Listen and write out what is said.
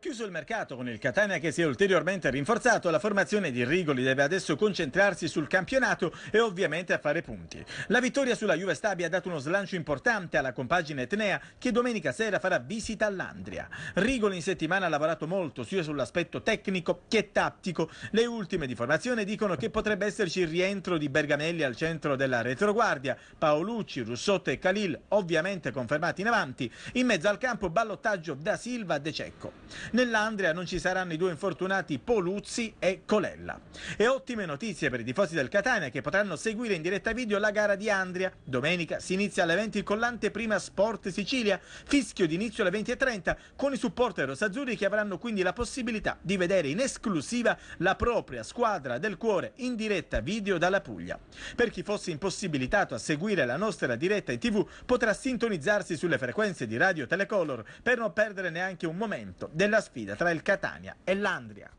Chiuso il mercato con il Catania che si è ulteriormente rinforzato, la formazione di Rigoli deve adesso concentrarsi sul campionato e ovviamente a fare punti. La vittoria sulla Juve Stabia ha dato uno slancio importante alla compagine etnea che domenica sera farà visita all'Andria. Rigoli in settimana ha lavorato molto sia sull'aspetto tecnico che tattico. Le ultime di formazione dicono che potrebbe esserci il rientro di Bergamelli al centro della retroguardia, Paolucci, Russotto e Calil ovviamente confermati in avanti, in mezzo al campo ballottaggio da Silva a De Cecco. Nell'Andrea non ci saranno i due infortunati Poluzzi e Colella. E ottime notizie per i tifosi del Catania che potranno seguire in diretta video la gara di Andria. Domenica si inizia alle 20 con l'anteprima Sport Sicilia, fischio d'inizio alle 20.30 con i supporter rosazzurri che avranno quindi la possibilità di vedere in esclusiva la propria squadra del cuore in diretta video dalla Puglia. Per chi fosse impossibilitato a seguire la nostra diretta in tv potrà sintonizzarsi sulle frequenze di Radio Telecolor per non perdere neanche un momento della la sfida tra il Catania e l'Andria.